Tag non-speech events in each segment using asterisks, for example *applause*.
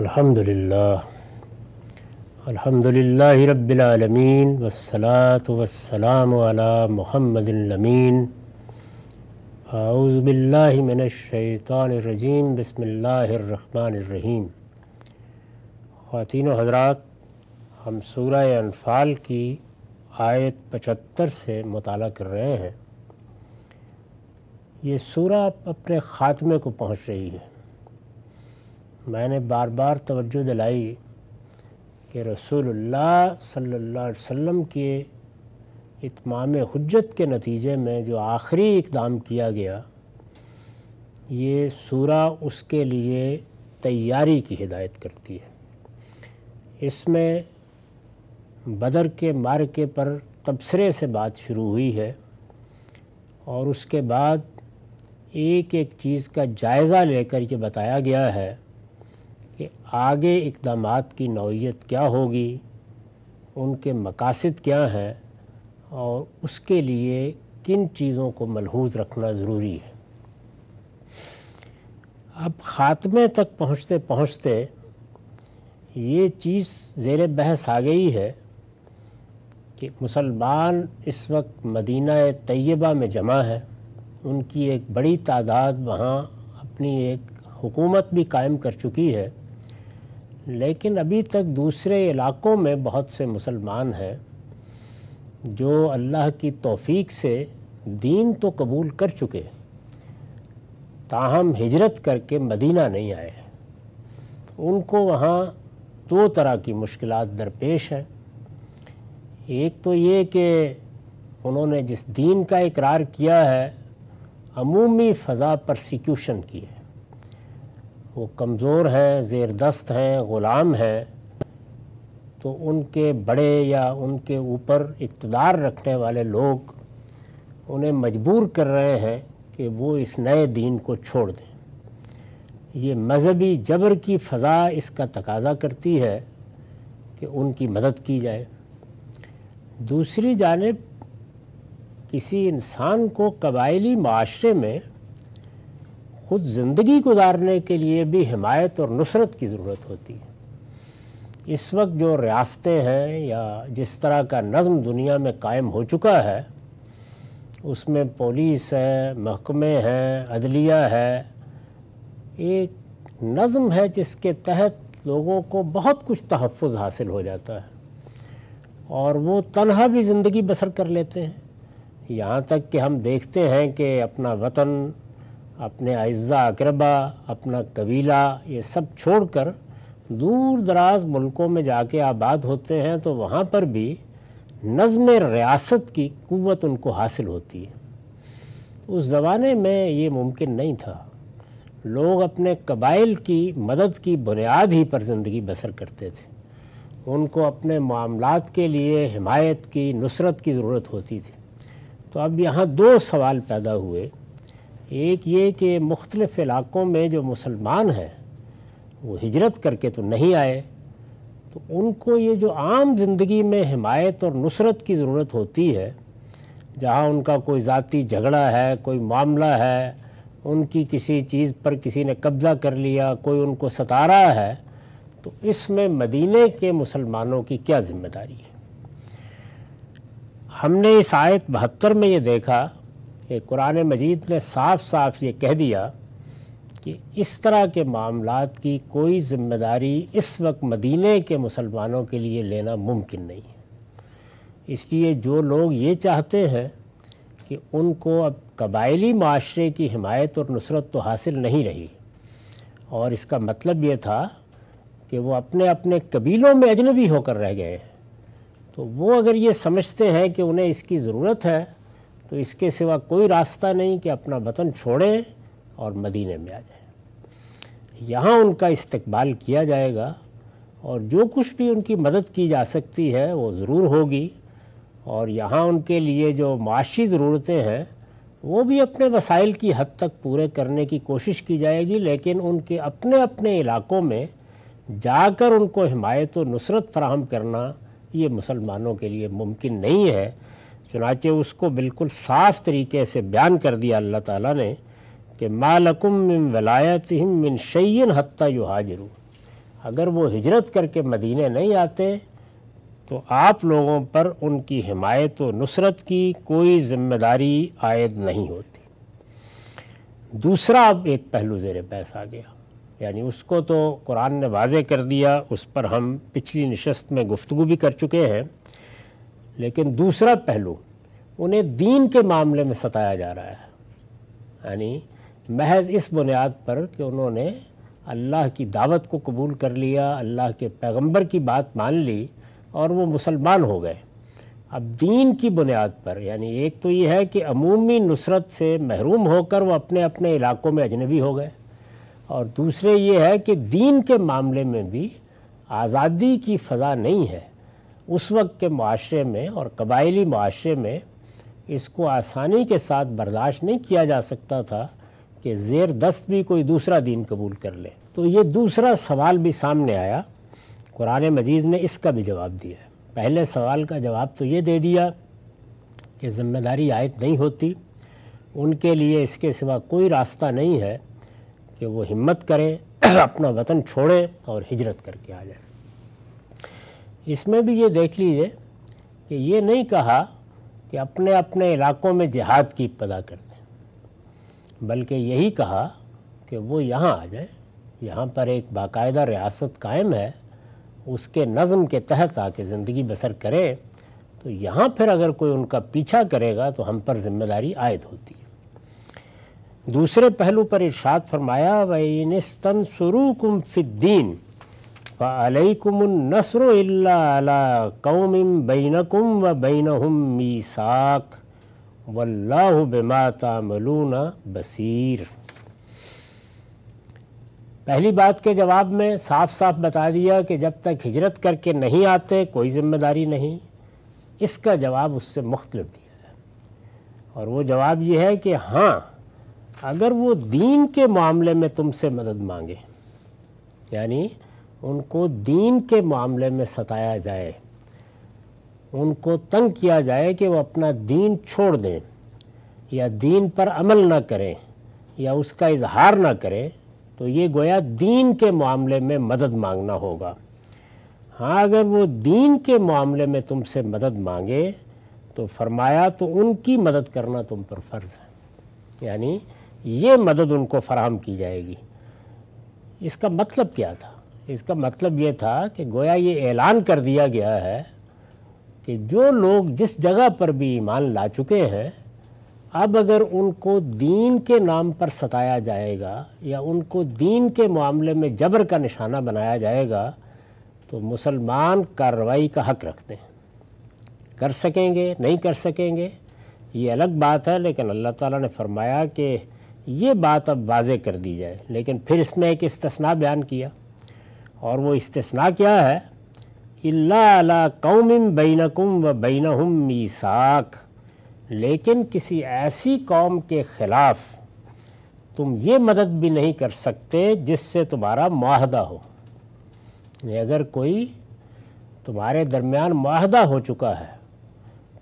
अल्हम्दुलिल्लाह अल्हम्दुलिल्लाहि रब्बिल आलमीन वस्सलातु वस्सलाम अला मुहम्मदिल अमीन अऊज़ु बिल्लाहि मिनश शैतानिर रजीम बिस्मिल्लाहिर रहमानिर रहीम ख़वातीनो हजरात हम सूरह अनफ़ाल की आयत पचहत्तर से मुताल कर रहे हैं ये सूरह अपने ख़ात्मे को पहुँच रही है मैंने बार बार तवज्जो दिलाई कि रसूलुल्लाह सल्लल्लाहु अलैहि वसल्लम के इतमाम हजत के नतीजे में जो आखिरी इकदाम किया गया ये सूरा उसके लिए तैयारी की हिदायत करती है इसमें बदर के मार्के पर तबसरे से बात शुरू हुई है और उसके बाद एक एक चीज़ का जायज़ा लेकर ये बताया गया है कि आगे इकदाम की नौीयत क्या होगी उनके मकासद क्या हैं और उसके लिए किन चीज़ों को मलहूज रखना ज़रूरी है अब ख़ात्मे तक पहुँचते पहुँचते ये चीज़ ज़ेर बहस आ गई है कि मुसलमान इस वक्त मदीना तय्यबा में जमा है उनकी एक बड़ी तादाद वहाँ अपनी एक हुकूमत भी कायम कर चुकी है लेकिन अभी तक दूसरे इलाकों में बहुत से मुसलमान हैं जो अल्लाह की तौफीक से दीन तो कबूल कर चुके ताहम हिजरत करके मदीना नहीं आए उनको वहाँ दो तरह की मुश्किल दरपेश हैं एक तो ये कि उन्होंने जिस दीन का इकरार किया है अमूमी फ़ज़ा परसिक्यूशन की है वो कमज़ोर हैं ज़ेर दस्त हैं ग़ुलाम हैं तो उनके बड़े या उनके ऊपर इकतदार रखने वाले लोग उन्हें मजबूर कर रहे हैं कि वो इस नए दीन को छोड़ दें ये मजहबी जबर की फ़ज़ा इसका तकाजा करती है कि उनकी मदद की जाए दूसरी जानब किसी इंसान को कबायली माशरे में खुद ज़िंदगी गुजारने के लिए भी हिमायत और नुसरत की ज़रूरत होती है इस वक्त जो रियासतें हैं या जिस तरह का नज़म दुनिया में कायम हो चुका है उसमें पुलिस है महकमे हैं अदलिया है एक नज़म है जिसके तहत लोगों को बहुत कुछ तहफ़ हासिल हो जाता है और वो तनहा भी ज़िंदगी बसर कर लेते हैं यहाँ तक कि हम देखते हैं कि अपना वतन अपने अज्जा अकरबा अपना कबीला ये सब छोड़कर दूर दराज मुल्कों में जाके आबाद होते हैं तो वहाँ पर भी नज़म रियासत की क़वत उनको हासिल होती है उस ज़माने में ये मुमकिन नहीं था लोग अपने कबाइल की मदद की बुनियाद ही पर ज़िंदगी बसर करते थे उनको अपने मामलात के लिए हिमायत की नुसरत की ज़रूरत होती थी तो अब यहाँ दो सवाल पैदा हुए एक ये कि मुख्तलिफ़ इलाक़ों में जो मुसलमान हैं वो हिजरत करके तो नहीं आए तो उनको ये जो आम ज़िंदगी में हिमायत और नुसरत की ज़रूरत होती है जहाँ उनका कोई ज़ाती झगड़ा है कोई मामला है उनकी किसी चीज़ पर किसी ने कब्ज़ा कर लिया कोई उनको सता रहा है तो इसमें मदीने के मुसलमानों की क्या ज़िम्मेदारी है हमने इस आयत बहत्तर में ये देखा कि कुरान मजीद ने साफ साफ ये कह दिया कि इस तरह के मामला की कोई जिम्मेदारी इस वक्त मदीने के मुसलमानों के लिए लेना मुमकिन नहीं है इसलिए जो लोग ये चाहते हैं कि उनको अब कबायली माशरे की हिमायत और नुसरत तो हासिल नहीं रही और इसका मतलब ये था कि वो अपने अपने कबीलों में अजनबी होकर रह गए तो वो अगर ये समझते हैं कि उन्हें इसकी ज़रूरत है तो इसके सिवा कोई रास्ता नहीं कि अपना वतन छोड़ें और मदीने में आ जाएं यहाँ उनका इस्तकबाल किया जाएगा और जो कुछ भी उनकी मदद की जा सकती है वो ज़रूर होगी और यहाँ उनके लिए जो माशी ज़रूरतें हैं वो भी अपने वसाइल की हद तक पूरे करने की कोशिश की जाएगी लेकिन उनके अपने अपने इलाकों में जाकर उनको हिमायत व नुसरत फराहम करना ये मुसलमानों के लिए मुमकिन नहीं है चुनाचे उसको बिल्कुल साफ़ तरीके से बयान कर दिया अल्लाह ताला ने कि मालकुम मिन वलायत मिन शैन हती यू हाजिर अगर वो हिजरत करके मदीने नहीं आते तो आप लोगों पर उनकी हिमायत व नुसरत की कोई ज़िम्मेदारी आयद नहीं होती दूसरा अब एक पहलू ज़ेर पैस आ गया यानी उसको तो कुरान ने वाज कर दिया उस पर हम पिछली नशस्त में गुफ्तु भी कर चुके हैं लेकिन दूसरा पहलू उन्हें दीन के मामले में सताया जा रहा है यानी महज इस बुनियाद पर कि उन्होंने अल्लाह की दावत को कबूल कर लिया अल्लाह के पैगंबर की बात मान ली और वो मुसलमान हो गए अब दीन की बुनियाद पर यानी एक तो ये है कि अमूमी नुसरत से महरूम होकर वो अपने अपने इलाकों में अजनबी हो गए और दूसरे ये है कि दीन के मामले में भी आज़ादी की फ़ज़ा नहीं है उस वक्त के माशरे में और कबायली माशरे में इसको आसानी के साथ बर्दाश्त नहीं किया जा सकता था कि ज़ेर दस्त भी कोई दूसरा दीन कबूल कर ले तो ये दूसरा सवाल भी सामने आया कुरान मजीद ने इसका भी जवाब दिया पहले सवाल का जवाब तो ये दे दिया कि ज़िम्मेदारी आयत नहीं होती उनके लिए इसके सिवा कोई रास्ता नहीं है कि वो हिम्मत करें *clears throat* अपना वतन छोड़ें और हिजरत करके आ जाए इसमें भी ये देख लीजिए कि ये नहीं कहा कि अपने अपने इलाकों में जिहाद की पदा कर दें बल्कि यही कहा कि वो यहाँ आ जाए यहाँ पर एक बाकायदा रियासत कायम है उसके नज़म के तहत आके ज़िंदगी बसर करें तो यहाँ फिर अगर कोई उनका पीछा करेगा तो हम पर ज़िम्मेदारी आयद होती है दूसरे पहलू पर इर्शाद फरमाया व इन तन कुम फिद्दीन फ़लकुमसर कौम बैनकुम व बैन मीसाक वल्लाह बमा तामलून बसीर पहली बात के जवाब में साफ साफ बता दिया कि जब तक हिजरत करके नहीं आते कोई ज़िम्मेदारी नहीं इसका जवाब उससे मुख्तलिफ दिया है और वो जवाब ये है कि हाँ अगर वो दीन के मामले में तुमसे मदद मांगे यानी उनको दीन के मामले में सताया जाए उनको तंग किया जाए कि वो अपना दीन छोड़ दें या दीन पर अमल ना करें या उसका इजहार ना करें तो ये गोया दीन के मामले में मदद मांगना होगा हाँ अगर वो दीन के मामले में तुमसे मदद मांगे तो फरमाया तो उनकी मदद करना तुम पर फ़र्ज़ है यानी ये मदद उनको फ़राहम की जाएगी इसका मतलब क्या था इसका मतलब ये था कि गोया ये ऐलान कर दिया गया है कि जो लोग जिस जगह पर भी ईमान ला चुके हैं अब अगर उनको दीन के नाम पर सताया जाएगा या उनको दीन के मामले में जबर का निशाना बनाया जाएगा तो मुसलमान कार्रवाई का हक रखते हैं कर सकेंगे नहीं कर सकेंगे ये अलग बात है लेकिन अल्लाह ताला ने फरमाया कि ये बात अब वाजे कर दी जाए लेकिन फिर इसमें एक इस्तना बयान किया और वो इस्तेसना क्या है अला कौम बैनकुम व बैनहुम मीसाक लेकिन किसी ऐसी कौम के ख़िलाफ़ तुम ये मदद भी नहीं कर सकते जिससे तुम्हारा माहदा हो अगर कोई तुम्हारे दरमियान माहदा हो चुका है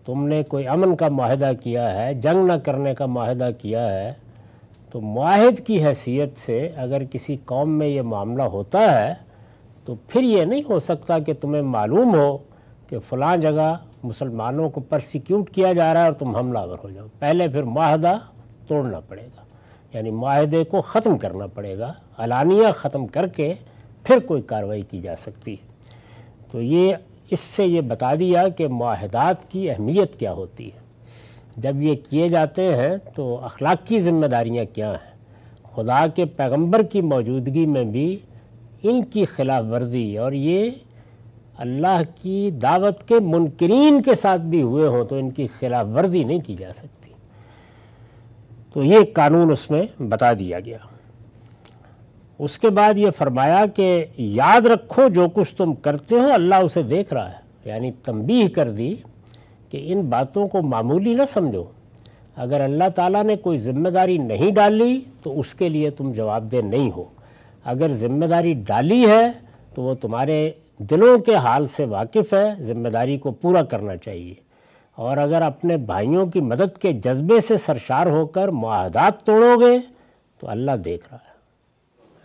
तुमने कोई अमन का माहदा किया है जंग न करने का माहदा किया है तो माहिद की हैसियत से अगर किसी कौम में ये मामला होता है तो फिर ये नहीं हो सकता कि तुम्हें मालूम हो कि फ़लाँ जगह मुसलमानों को प्रोसिक्यूट किया जा रहा है और तुम हमलावर हो जाओ पहले फिर माहदा तोड़ना पड़ेगा यानी माहदे को ख़त्म करना पड़ेगा अलानिया ख़त्म करके फिर कोई कार्रवाई की जा सकती है तो ये इससे ये बता दिया कि माहदात की अहमियत क्या होती है जब ये किए जाते हैं तो अखलाक की ज़िम्मेदारियाँ क्या हैं खुदा के पैगंबर की मौजूदगी में भी इनकी खिलाफ वर्जी और ये अल्लाह की दावत के मुनकरीन के साथ भी हुए हों तो इनकी खिलाफ वर्जी नहीं की जा सकती तो ये कानून उसमें बता दिया गया उसके बाद ये फरमाया कि याद रखो जो कुछ तुम करते हो अल्लाह उसे देख रहा है यानी तंबीह कर दी कि इन बातों को मामूली ना समझो अगर अल्लाह ताला ने कोई ज़िम्मेदारी नहीं डाली तो उसके लिए तुम जवाबदेह नहीं हो अगर ज़िम्मेदारी डाली है तो वो तुम्हारे दिलों के हाल से वाकिफ़ है ज़िम्मेदारी को पूरा करना चाहिए और अगर अपने भाइयों की मदद के जज्बे से सरशार होकर माहदात तोड़ोगे तो अल्लाह देख रहा है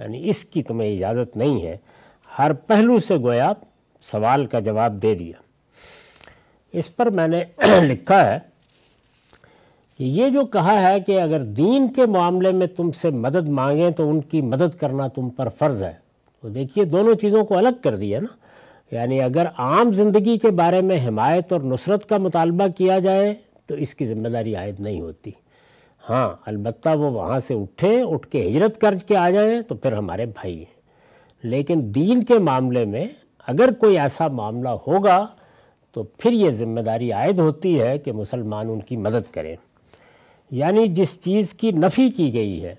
यानी इसकी तुम्हें इजाज़त नहीं है हर पहलू से गोया सवाल का जवाब दे दिया इस पर मैंने *clears throat* लिखा है कि ये जो कहा है कि अगर दीन के मामले में तुमसे मदद मांगें तो उनकी मदद करना तुम पर फ़र्ज़ है तो देखिए दोनों चीज़ों को अलग कर दिया ना यानी अगर आम जिंदगी के बारे में हिमायत और नुसरत का मुतालबा किया जाए तो इसकी ज़िम्मेदारी आयद नहीं होती हाँ अलबत् वो वहाँ से उठें उठ के हिजरत करके आ जाएँ तो फिर हमारे भाई हैं लेकिन दीन के मामले में अगर कोई ऐसा मामला होगा तो फिर ये जिम्मेदारी आयद होती है कि मुसलमान उनकी मदद करें यानी जिस चीज़ की नफ़ी की गई है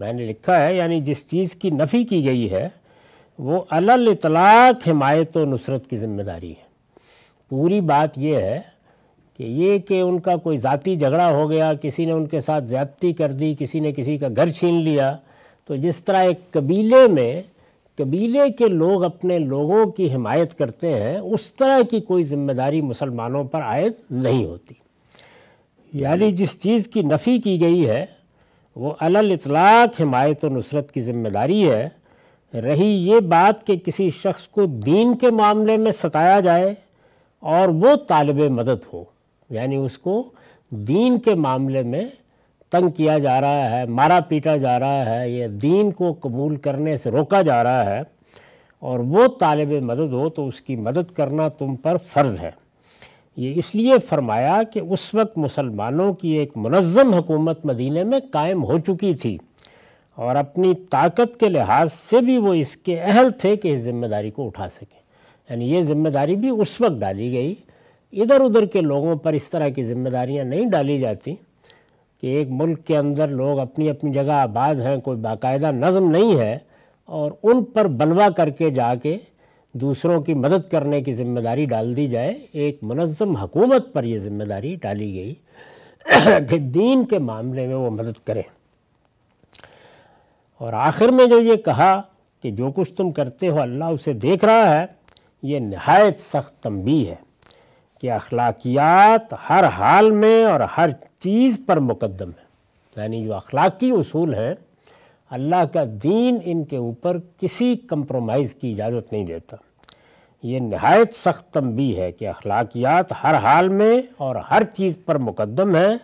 मैंने लिखा है यानी जिस चीज़ की नफ़ी की गई है वो अलल इतलाक़ हिमायत व नुसरत की ज़िम्मेदारी है पूरी बात यह है कि ये कि उनका कोई ज़ाती झगड़ा हो गया किसी ने उनके साथ ज़्यादती कर दी किसी ने किसी का घर छीन लिया तो जिस तरह एक कबीले में कबीले के लोग अपने लोगों की हिमायत करते हैं उस तरह की कोई ज़िम्मेदारी मुसलमानों पर आयद नहीं होती यानी जिस चीज़ की नफ़ी की गई है वो अलल इतलाक़ हमायत और नुसरत की ज़िम्मेदारी है रही ये बात कि किसी शख्स को दीन के मामले में सताया जाए और वो तालब मदद हो यानी उसको दीन के मामले में तंग किया जा रहा है मारा पीटा जा रहा है या दीन को कबूल करने से रोका जा रहा है और वो तालब मदद हो तो उसकी मदद करना तुम पर फ़र्ज़ है ये इसलिए फरमाया कि उस वक्त मुसलमानों की एक मनज़म हुकूमत मदीने में कायम हो चुकी थी और अपनी ताकत के लिहाज से भी वो इसके अहल थे कि इस ज़िम्मेदारी को उठा सकें यानी ये ज़िम्मेदारी भी उस वक्त डाली गई इधर उधर के लोगों पर इस तरह की ज़िम्मेदारियाँ नहीं डाली जाती कि एक मुल्क के अंदर लोग अपनी अपनी जगह आबाद हैं कोई बाकायदा नज़म नहीं है और उन पर बलवा करके जाके दूसरों की मदद करने की जिम्मेदारी डाल दी जाए एक मनज़म हकूमत पर यह जिम्मेदारी डाली गई *clears throat* कि दीन के मामले में वो मदद करें और आखिर में जो ये कहा कि जो कुछ तुम करते हो अल्लाह उसे देख रहा है ये नहायत सख्त तंबी है कि अखलाकियात हर हाल में और हर चीज़ पर मुकदम है यानी जो अखलाकी उसूल हैं अल्लाह का दीन इनके ऊपर किसी कंप्रोमाइज़ की इजाज़त नहीं देता ये नहायत सख्त तंबी है कि अखलाकियात हर हाल में और हर चीज़ पर मुकदम है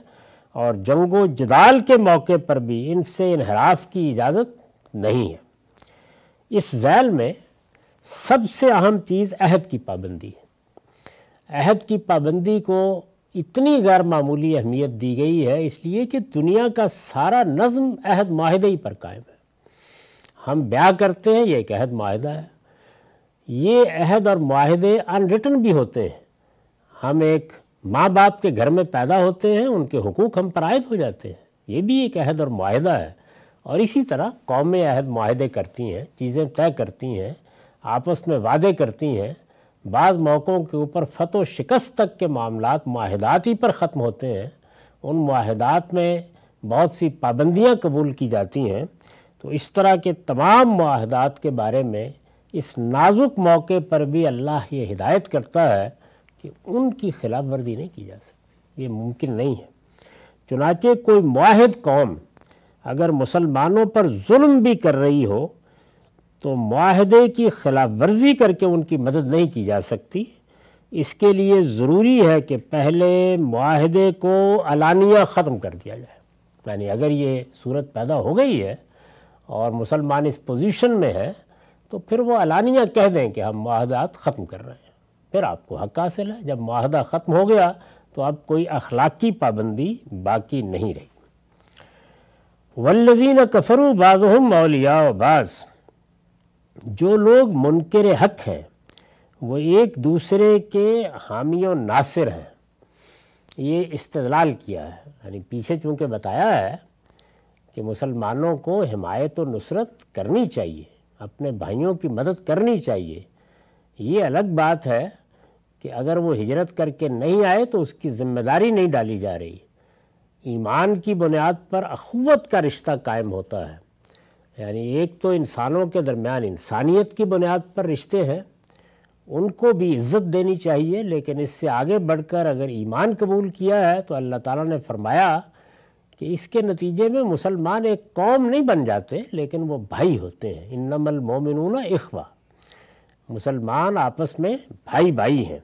और जंगो जदाल के मौके पर भी इनसे इनहराफ की इजाज़त नहीं है इस जैल में सबसे अहम चीज़ अहद की पाबंदी है अहद की पाबंदी को इतनी गैर मामूली अहमियत दी गई है इसलिए कि दुनिया का सारा नज़म अहद माहदे ही पर कायम है हम ब्याह करते हैं ये एक अहद माहदा है ये अहद और माहदे अनरिटन भी होते हैं हम एक माँ बाप के घर में पैदा होते हैं उनके हकूक़ हम पर हो जाते हैं ये भी एक अहद और माहदा है और इसी तरह कौमें अहद माहदे करती हैं चीज़ें तय करती हैं आपस में वादे करती हैं बाज़ मौक़ों के ऊपर फतो शिकस्त तक के मामला माहदात ही पर ख़त्म होते हैं उन माहदात में बहुत सी पाबंदियाँ कबूल की जाती हैं तो इस तरह के तमाम माहदात के बारे में इस नाजुक मौके पर भी अल्लाह ये हिदायत करता है कि उनकी खिलाफ वर्जी नहीं की जा सकती ये मुमकिन नहीं है चुनाचे कोई माहद कौम अगर मुसलमानों पर जुल्म भी कर रही हो तो माहदे की खिलाफ वर्जी करके उनकी मदद नहीं की जा सकती इसके लिए ज़रूरी है कि पहले माहदे को अलानिया ख़त्म कर दिया जाए यानी अगर ये सूरत पैदा हो गई है और मुसलमान इस पोजीशन में है तो फिर वो अलानिया कह दें कि हम माहदात ख़त्म कर रहे हैं फिर आपको हक हासिल है जब माहदा ख़त्म हो गया तो अब कोई अखलाकी पाबंदी बाकी नहीं रही वल्लजीन कफरू बाज़म मौलिया बाज़ जो लोग मुनकर हक हैं वो एक दूसरे के हामी और नासिर हैं ये इस्तलाल किया है यानी पीछे चूँकि बताया है कि मुसलमानों को हिमायत और नुसरत करनी चाहिए अपने भाइयों की मदद करनी चाहिए ये अलग बात है कि अगर वो हिजरत करके नहीं आए तो उसकी ज़िम्मेदारी नहीं डाली जा रही ईमान की बुनियाद पर अखवत का रिश्ता कायम होता है यानी एक तो इंसानों के दरमियान इंसानियत की बुनियाद पर रिश्ते हैं उनको भी इज़्ज़त देनी चाहिए लेकिन इससे आगे बढ़कर अगर ईमान कबूल किया है तो अल्लाह ताला ने फरमाया कि इसके नतीजे में मुसलमान एक कौम नहीं बन जाते लेकिन वो भाई होते हैं नमल मोमिन इखवा मुसलमान आपस में भाई भाई हैं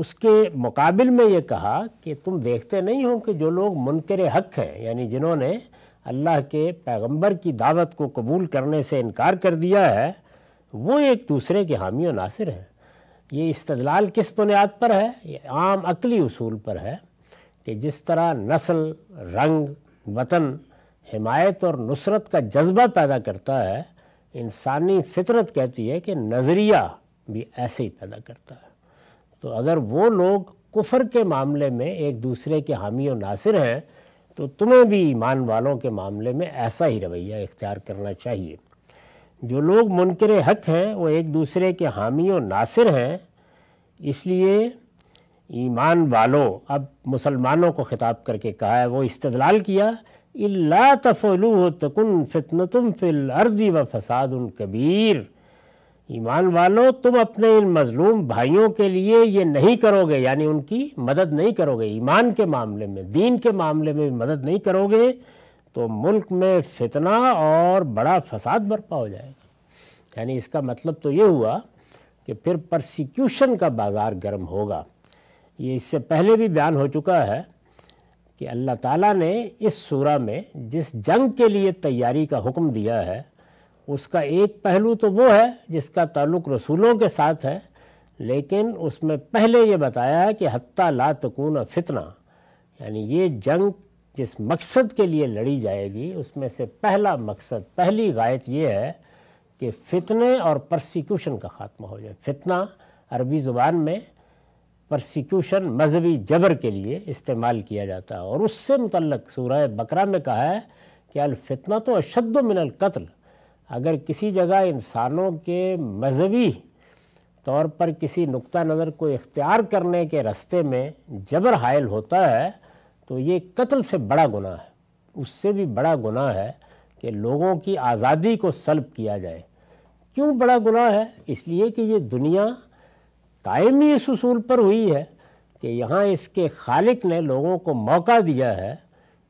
उसके मुकाबिल में ये कहा कि तुम देखते नहीं हो कि जो लोग मुनकर हक हैं यानी जिन्होंने अल्लाह के पैगंबर की दावत को कबूल करने से इनकार कर दिया है वो एक दूसरे के हामी नासिर हैं ये इस्तलाल किस बुनियाद पर है ये आम अकली उसूल पर है कि जिस तरह नस्ल रंग वतन हिमायत और नुसरत का जज्बा पैदा करता है इंसानी फितरत कहती है कि नज़रिया भी ऐसे ही पैदा करता है तो अगर वो लोग कुफर के मामले में एक दूसरे के हामी और नासिर हैं तो तुम्हें भी ईमान वालों के मामले में ऐसा ही रवैया इख्तियार करना चाहिए जो लोग मुनकर हक हैं वो एक दूसरे के हामी और नासिर हैं इसलिए ईमान वालों अब मुसलमानों को ख़िताब करके कहा है वो इस्तलाल किया इल्ला तफलू तकन फितन तुम फिल अर्दी व फसाद उन कबीर ईमान वालों तुम अपने इन मज़लूम भाइयों के लिए ये नहीं करोगे यानी उनकी मदद नहीं करोगे ईमान के मामले में दीन के मामले में भी मदद नहीं करोगे तो मुल्क में फितना और बड़ा फसाद बर्पा हो जाएगा यानी इसका मतलब तो ये हुआ कि फिर प्रसिक्यूशन का बाज़ार गर्म होगा ये इससे पहले भी बयान हो चुका है कि अल्लाह ताला ने इस सूरा में जिस जंग के लिए तैयारी का हुक्म दिया है उसका एक पहलू तो वो है जिसका ताल्लुक़ रसूलों के साथ है लेकिन उसमें पहले ये बताया है कि हत्ता ला तकून फितना यानी ये जंग जिस मकसद के लिए लड़ी जाएगी उसमें से पहला मकसद पहली गायत ये है कि फ़ितने और प्रोसिक्यूशन का ख़ात्मा हो जाए फितना अरबी ज़ुबान में प्रसिक्यूशन मजहबी जबर के लिए इस्तेमाल किया जाता है और उससे मतलब सूरह बकरा में कहा है कि अलफितना तो अशद मिनल कत्ल अगर किसी जगह इंसानों के मजहबी तौर पर किसी नुक़ नज़र को इख्तियार करने के रस्ते में जबर हायल होता है तो ये कत्ल से बड़ा गुनाह है उससे भी बड़ा गुना है कि लोगों की आज़ादी को सलब किया जाए क्यों बड़ा गुनाह है इसलिए कि ये दुनिया कायमी इस उसूल पर हुई है कि यहाँ इसके खालिक ने लोगों को मौका दिया है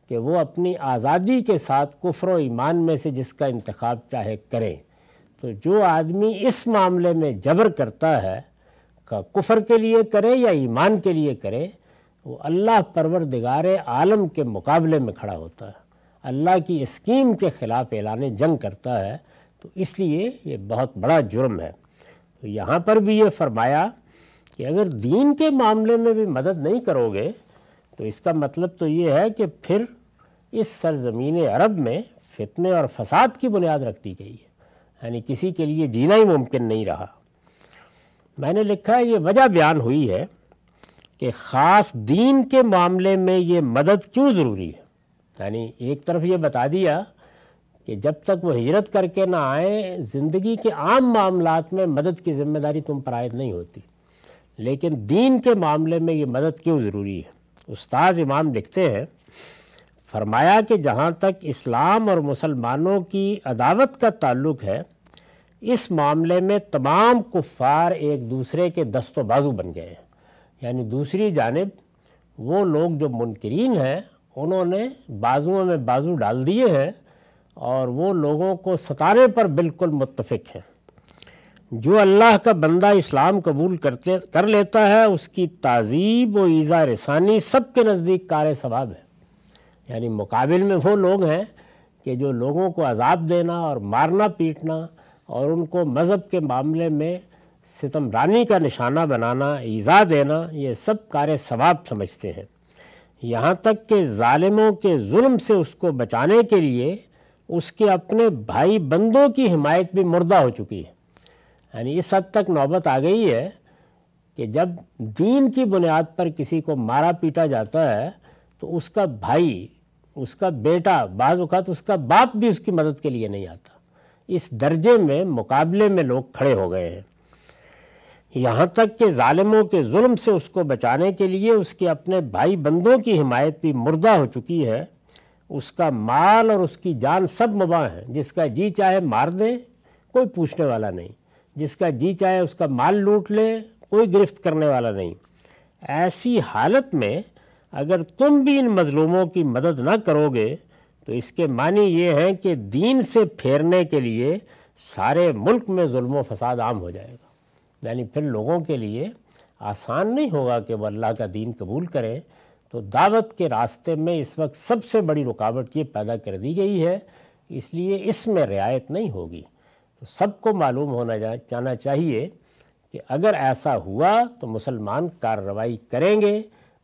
कि वो अपनी आज़ादी के साथ कुफ़र ईमान में से जिसका इंतखब चाहे करें तो जो आदमी इस मामले में जबर करता है का कुफर के लिए करे या ईमान के लिए करे वो अल्लाह परवर दिगार आलम के मुकाबले में खड़ा होता है अल्लाह की स्कीम के ख़िलाफ़ ऐलान जंग करता है तो इसलिए ये बहुत बड़ा जुर्म है तो यहाँ पर भी ये फरमाया कि अगर दीन के मामले में भी मदद नहीं करोगे तो इसका मतलब तो ये है कि फिर इस सरजमीन अरब में फितने और फसाद की बुनियाद रख दी गई है यानी किसी के लिए जीना ही मुमकिन नहीं रहा मैंने लिखा है ये वजह बयान हुई है कि ख़ास दीन के मामले में ये मदद क्यों ज़रूरी है यानी एक तरफ ये बता दिया कि जब तक वो हिजरत करके ना आए ज़िंदगी के आम मामलात में मदद की ज़िम्मेदारी तुम पर आयद नहीं होती लेकिन दीन के मामले में ये मदद क्यों ज़रूरी है उस्ताद इमाम लिखते हैं फरमाया कि जहाँ तक इस्लाम और मुसलमानों की अदावत का ताल्लुक है इस मामले में तमाम कुफ़ार एक दूसरे के दस्तोबाजू बाजू बन गए हैं यानी दूसरी जानब वो लोग जो मुनकरीन हैं उन्होंने बाजुओं में बाजू डाल दिए हैं और वो लोगों को सताने पर बिल्कुल मुतफिक हैं जो अल्लाह का बंदा इस्लाम कबूल करते कर लेता है उसकी तहजीब व ईज़ा रसानी सब के नज़दीक कार सवाब है यानी मुकाबिल में वो लोग हैं कि जो लोगों को अजाब देना और मारना पीटना और उनको मज़हब के मामले में सितमरानी का निशाना बनाना ईज़ा देना ये सब कार सवाब समझते हैं यहाँ तक कि ालिमों के जुल्म से उसको बचाने के लिए उसके अपने भाई बंदों की हिमायत भी मुर्दा हो चुकी है यानी इस हद तक नौबत आ गई है कि जब दीन की बुनियाद पर किसी को मारा पीटा जाता है तो उसका भाई उसका बेटा बाज़ अवत उसका बाप भी उसकी मदद के लिए नहीं आता इस दर्जे में मुकाबले में लोग खड़े हो गए हैं यहाँ तक कि ालमों के जुल्म से उसको बचाने के लिए उसके अपने भाई बंदों की हिमायत भी मुर्दा हो चुकी है उसका माल और उसकी जान सब मुबा है जिसका जी चाहे मार दें कोई पूछने वाला नहीं जिसका जी चाहे उसका माल लूट ले कोई गिरफ्त करने वाला नहीं ऐसी हालत में अगर तुम भी इन मज़लूमों की मदद ना करोगे तो इसके मानी ये हैं कि दीन से फेरने के लिए सारे मुल्क में जुल्म फसाद आम हो जाएगा यानी फिर लोगों के लिए आसान नहीं होगा कि वह अल्लाह का दीन कबूल करें तो दावत के रास्ते में इस वक्त सबसे बड़ी रुकावट ये पैदा कर दी गई है इसलिए इसमें रियायत नहीं होगी तो सबको मालूम होना जाना चाहिए कि अगर ऐसा हुआ तो मुसलमान कार्रवाई करेंगे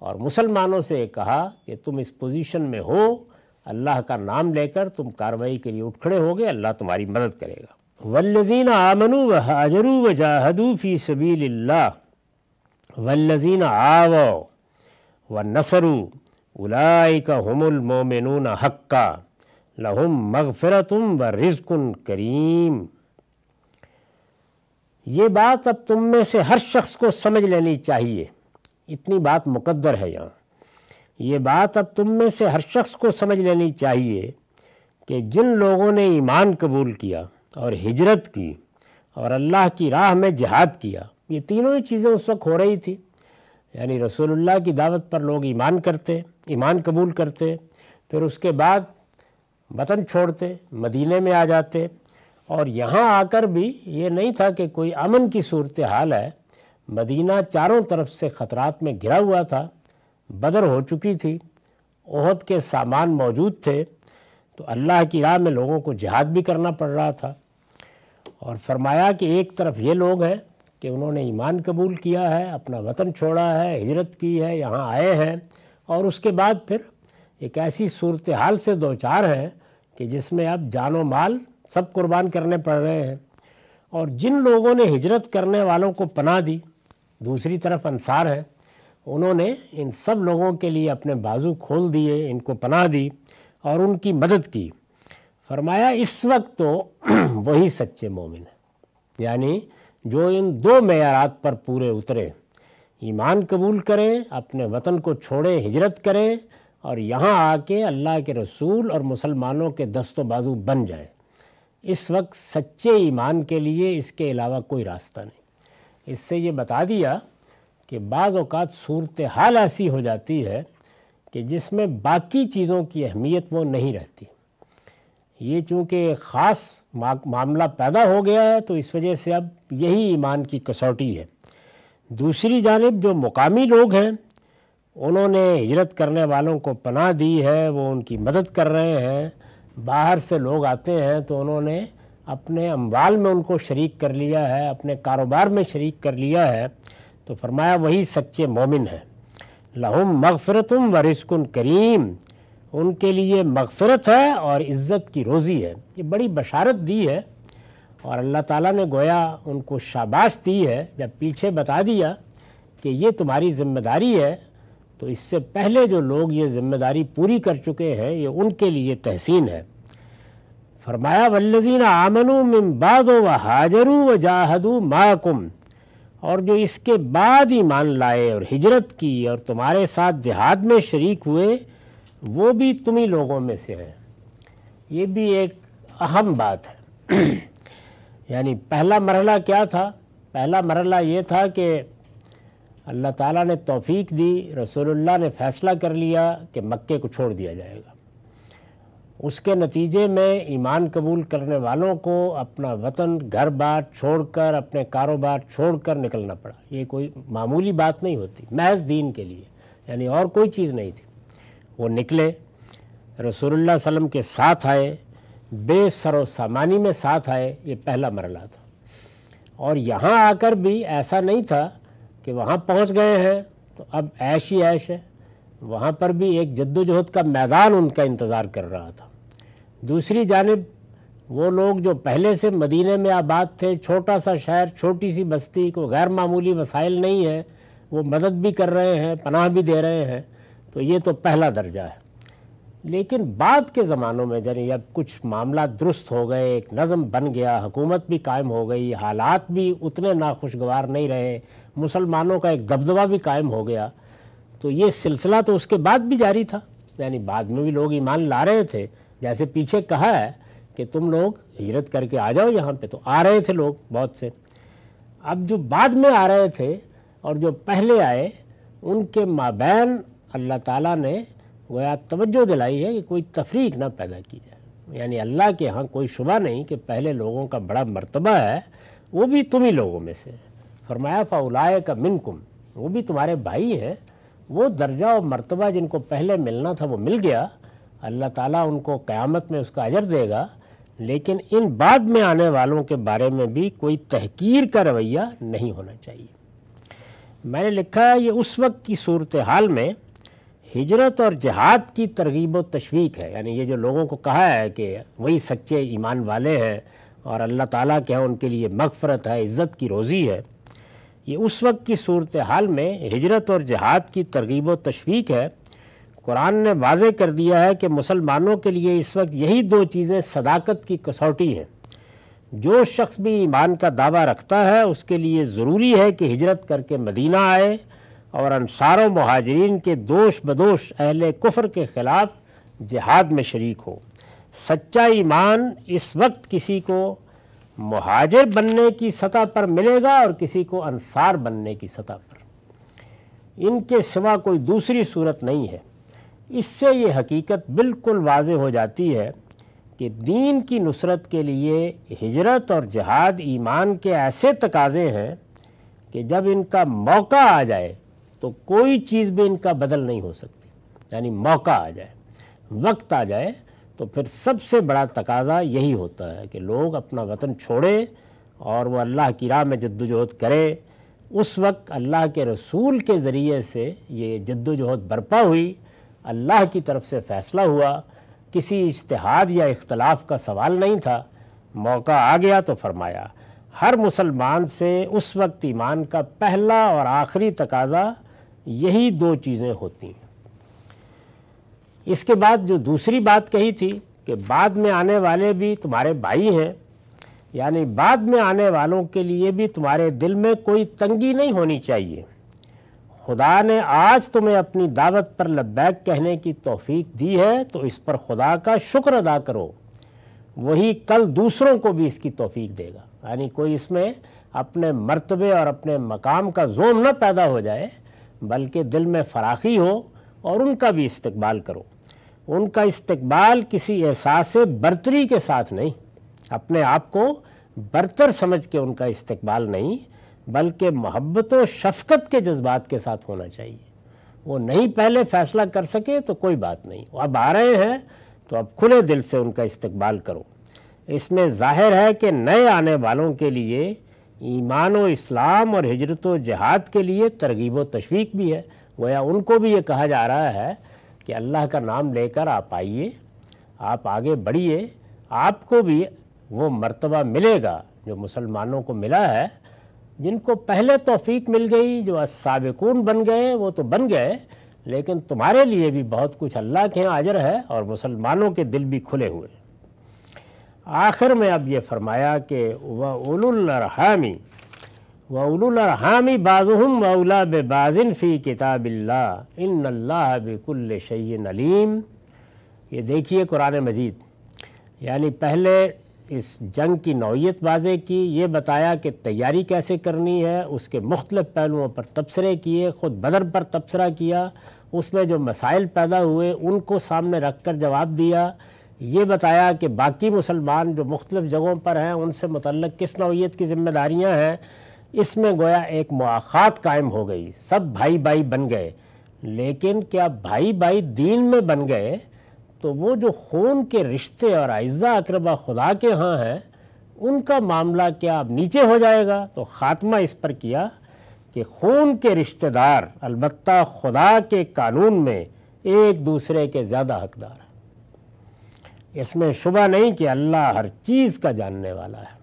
और मुसलमानों से कहा कि तुम इस पोजीशन में हो अल्लाह का नाम लेकर तुम कार्रवाई के लिए उठ खड़े होगे अल्लाह तुम्हारी मदद करेगा वल्लजीन आमनु व हाजरु व जाहदु फ़ी सबील्ला वल्लजीन आव व नसरु उलाइक हमल मोमिन हक्का लहुम मगफ़रतम व रिज़कुन करीम ये बात अब तुम में से हर शख्स को समझ लेनी चाहिए इतनी बात मुकद्दर है यहाँ ये बात अब तुम में से हर शख्स को समझ लेनी चाहिए कि जिन लोगों ने ईमान कबूल किया और हिजरत की और अल्लाह की राह में जिहाद किया ये तीनों ही चीज़ें उस वक्त हो रही थी यानी रसूलुल्लाह की दावत पर लोग ईमान करते ईमान कबूल करते फिर उसके बाद वतन छोड़ते मदीने में आ जाते और यहाँ आकर भी ये नहीं था कि कोई अमन की सूरत हाल है मदीना चारों तरफ से ख़तरात में घिरा हुआ था बदर हो चुकी थी ओहद के सामान मौजूद थे तो अल्लाह की राह में लोगों को जिहाद भी करना पड़ रहा था और फरमाया कि एक तरफ ये लोग हैं कि उन्होंने ईमान कबूल किया है अपना वतन छोड़ा है हिजरत की है यहाँ आए हैं और उसके बाद फिर एक ऐसी सूरत हाल से दो चार हैं कि जिसमें अब जानो माल सब कुर्बान करने पड़ रहे हैं और जिन लोगों ने हिजरत करने वालों को पनाह दी दूसरी तरफ अंसार हैं उन्होंने इन सब लोगों के लिए अपने बाजू खोल दिए इनको पनाह दी और उनकी मदद की फरमाया इस वक्त तो *clears throat* वही सच्चे मोमिन हैं यानी जो इन दो मैारात पर पूरे उतरे ईमान कबूल करें अपने वतन को छोड़ें हिजरत करें और यहाँ आके अल्लाह के रसूल और मुसलमानों के दस्तों बाजू बन जाएं इस वक्त सच्चे ईमान के लिए इसके अलावा कोई रास्ता नहीं इससे ये बता दिया कि बाज़ अवत सूरत हाल ऐसी हो जाती है कि जिसमें बाकी चीज़ों की अहमियत वो नहीं रहती ये चूँकि ख़ास मामला पैदा हो गया है तो इस वजह से अब यही ईमान की कसौटी है दूसरी जानब जो मुकामी लोग हैं उन्होंने हिजरत करने वालों को पनाह दी है वो उनकी मदद कर रहे हैं बाहर से लोग आते हैं तो उन्होंने अपने अम्बाल में उनको शरीक कर लिया है अपने कारोबार में शरीक कर लिया है तो फरमाया वही सच्चे मोमिन हैं लहुम मगफ़रतम व रिस्कुन करीम उनके लिए मगफ़रत है और इज़्ज़त की रोज़ी है ये बड़ी बशारत दी है और अल्लाह ताला ने गोया उनको शाबाश दी है जब पीछे बता दिया कि ये तुम्हारी ज़िम्मेदारी है तो इससे पहले जो लोग ये जिम्मेदारी पूरी कर चुके हैं ये उनके लिए तहसीन है फरमाया वल्लजीन आमनु मिम्बाद व हाजरू व जाहदू माकुम और जो इसके बाद ईमान लाए और हिजरत की और तुम्हारे साथ जिहाद में शरीक हुए वो भी तुम ही लोगों में से हैं ये भी एक अहम बात है *clears throat* यानी पहला मरला क्या था पहला मरला ये था कि अल्लाह ताला ने तौफीक दी रसूलुल्लाह ने फ़ैसला कर लिया कि मक्के को छोड़ दिया जाएगा उसके नतीजे में ईमान कबूल करने वालों को अपना वतन घर बार छोड़कर अपने कारोबार छोड़कर निकलना पड़ा ये कोई मामूली बात नहीं होती महज दीन के लिए यानी और कोई चीज़ नहीं थी वो निकले रसूलुल्लाह वसम के साथ आए बेसर सामानी में साथ आए ये पहला मरला था और यहाँ आकर भी ऐसा नहीं था कि वहाँ पहुँच गए हैं तो अब ऐश ही ऐश है वहाँ पर भी एक जद्दोजहद का मैदान उनका इंतज़ार कर रहा था दूसरी जानब वो लोग जो पहले से मदीने में आबाद थे छोटा सा शहर छोटी सी बस्ती को गैर मामूली वसाइल नहीं है वो मदद भी कर रहे हैं पनाह भी दे रहे हैं तो ये तो पहला दर्जा है लेकिन बाद के ज़मानों में यानी जब कुछ मामला दुरुस्त हो गए एक नज़म बन गया हुकूमत भी कायम हो गई हालात भी उतने नाखुशगवार नहीं रहे मुसलमानों का एक दबदबा भी कायम हो गया तो ये सिलसिला तो उसके बाद भी जारी था यानी बाद में भी लोग ईमान ला रहे थे जैसे पीछे कहा है कि तुम लोग हिजरत करके आ जाओ यहाँ पे तो आ रहे थे लोग बहुत से अब जो बाद में आ रहे थे और जो पहले आए उनके माबैन अल्लाह ताला ने गोया तवज्जो दिलाई है कि कोई तफरीक ना पैदा की जाए यानी अल्लाह के यहाँ कोई शुबा नहीं कि पहले लोगों का बड़ा मर्तबा है वो भी तुम ही लोगों में से है फरमाया फ़ाउलाए का मिनकुम वो भी तुम्हारे भाई हैं वो दर्जा और मर्तबा जिनको पहले मिलना था वो मिल गया अल्लाह ताला उनको क़यामत में उसका अजर देगा लेकिन इन बाद में आने वालों के बारे में भी कोई तहकीर का रवैया नहीं होना चाहिए मैंने लिखा है ये उस वक्त की सूरत हाल में हिजरत और जहाद की तरगीब व तशवीक है यानी ये जो लोगों को कहा है कि वही सच्चे ईमान वाले हैं और अल्लाह ताला के उनके लिए मगफरत है इज़्ज़त की रोज़ी है ये उस वक्त की सूरत हाल में हिजरत और जहाद की तरगीब तशवीक है कुरान ने वाज कर दिया है कि मुसलमानों के लिए इस वक्त यही दो चीज़ें सदाकत की कसौटी हैं जो शख्स भी ईमान का दावा रखता है उसके लिए ज़रूरी है कि हिजरत करके मदीना आए और अनसार महाजरीन के दोष बदोश अहल कुफर के ख़िलाफ़ जहाद में शरीक हो सच्चा ईमान इस वक्त किसी को महाजिर बनने की सतह पर मिलेगा और किसी को अनसार बनने की सतह पर इनके सिवा कोई दूसरी सूरत नहीं है इससे ये हकीकत बिल्कुल वाज हो जाती है कि दीन की नुसरत के लिए हिजरत और जहाद ईमान के ऐसे तकाजे हैं कि जब इनका मौका आ जाए तो कोई चीज़ भी इनका बदल नहीं हो सकती यानी मौका आ जाए वक्त आ जाए तो फिर सबसे बड़ा तकाजा यही होता है कि लोग अपना वतन छोड़ें और वह अल्लाह की राह में जद्दोजहद करें उस वक्त अल्लाह के रसूल के ज़रिए से ये जद्दोजहद बर्पा हुई अल्लाह की तरफ से फ़ैसला हुआ किसी इश्तहाद या इख्तलाफ का सवाल नहीं था मौका आ गया तो फरमाया हर मुसलमान से उस वक्त ईमान का पहला और आखिरी तकाजा यही दो चीज़ें होती हैं इसके बाद जो दूसरी बात कही थी कि बाद में आने वाले भी तुम्हारे भाई हैं यानी बाद में आने वालों के लिए भी तुम्हारे दिल में कोई तंगी नहीं होनी चाहिए खुदा ने आज तुम्हें अपनी दावत पर लब्बैक कहने की तौफीक दी है तो इस पर खुदा का शुक्र अदा करो वही कल दूसरों को भी इसकी तौफीक देगा यानी कोई इसमें अपने मर्तबे और अपने मकाम का जोम न पैदा हो जाए बल्कि दिल में फराखी हो और उनका भी इस्तकबाल करो उनका इस्तबाल किसी एहसास बरतरी के साथ नहीं अपने आप को बरतर समझ के उनका इस्तबाल नहीं बल्कि महब्बत व शफकत के जज्बात के साथ होना चाहिए वो नहीं पहले फ़ैसला कर सके तो कोई बात नहीं अब आ रहे हैं तो अब खुले दिल से उनका इस्तबाल करो इसमें जाहिर है कि नए आने वालों के लिए ईमान व इस्लाम और हजरत व जहाद के लिए तरगीब व तशवीक भी है गोया उनको भी ये कहा जा रहा है कि अल्लाह का नाम लेकर आप आइए आप आगे बढ़िए आपको भी वो मर्तबा मिलेगा जो मुसलमानों को मिला है जिनको पहले तोफीक मिल गई जो असाबिकून बन गए वो तो बन गए लेकिन तुम्हारे लिए भी बहुत कुछ अल्लाह के यहाँ आजर है और मुसलमानों के दिल भी खुले हुए आखिर में अब ये फरमाया कि वह उलरहामी वउलरहामी बाज़ुम वउला बाज़िन फ़ी किताबिल्ला इन बिकुल शैन अलीम ये देखिए कुरान मजीद यानी पहले इस जंग की नौीयत बाज़े की ये बताया कि तैयारी कैसे करनी है उसके मुख्तलिफ पहलुओं पर तबसरे किए ख़ुद बदर पर तबसरा किया उसमें जो मसाइल पैदा हुए उनको सामने रख कर जवाब दिया ये बताया कि बाकी मुसलमान जो मुख्तलिफ़ जगहों पर हैं उनसे मतलब किस नौीयत की ज़िम्मेदारियाँ हैं इसमें गोया एक मुआखात कायम हो गई सब भाई भाई बन गए लेकिन क्या भाई भाई दीन में बन गए तो वो जो खून के रिश्ते और अज्जा अकरबा खुदा के यहाँ हैं उनका मामला क्या अब नीचे हो जाएगा तो ख़ात्मा इस पर किया कि खून के रिश्तेदार अलबत् खुदा के कानून में एक दूसरे के ज़्यादा हकदार हैं इसमें शुबा नहीं कि अल्लाह हर चीज़ का जानने वाला है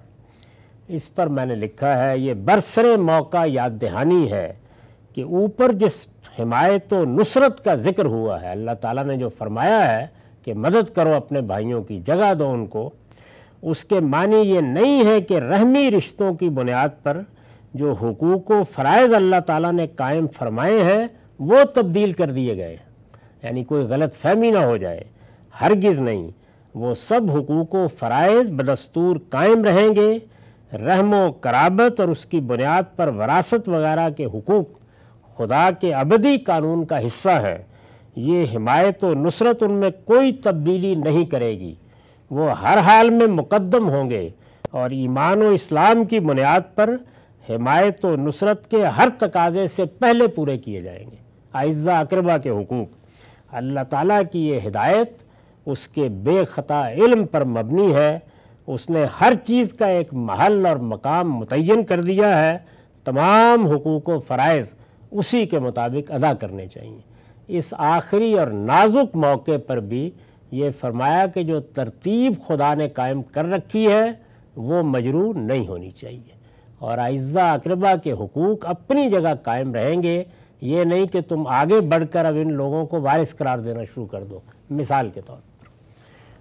इस पर मैंने लिखा है ये बरसर मौका याद दहानी है कि ऊपर जिस हिमायत व नुसरत का जिक्र हुआ है अल्लाह ताला ने जो फरमाया है कि मदद करो अपने भाइयों की जगह दो उनको उसके मानी ये नहीं है कि रहमी रिश्तों की बुनियाद पर जो हकूक़ व फ़रज़ अल्लाह ताला ने कायम फरमाए हैं वो तब्दील कर दिए गए यानी कोई गलत फहमी ना हो जाए हरगिज़ नहीं वो सब हकूक़ व फ़रज़ बदस्तूर कायम रहेंगे रहम कराबत और उसकी बुनियाद पर वरासत वगैरह के हकूक़ खुदा के अबदी कानून का हिस्सा हैं ये हिमायत व नुसरत उनमें कोई तब्दीली नहीं करेगी वो हर हाल में मुकदम होंगे और ईमान व इस्लाम की बुनियाद पर हिमायत व नुसरत के हर तकाजे से पहले पूरे किए जाएंगे आइज़ा अकरबा के हकूक़ अल्लाह ताला की ये हिदायत उसके बेखता इल्म पर मबनी है उसने हर चीज़ का एक महल और मकाम मुतन कर दिया है तमाम हकूक़ व फ़रज़ उसी के मुताबिक अदा करने चाहिए इस आखिरी और नाजुक मौके पर भी ये फरमाया कि जो तरतीब खुदा ने कायम कर रखी है वो मजरू नहीं होनी चाहिए और अज्जा अकरबा के हकूक़ अपनी जगह कायम रहेंगे ये नहीं कि तुम आगे बढ़कर अब इन लोगों को वारिस करार देना शुरू कर दो मिसाल के तौर पर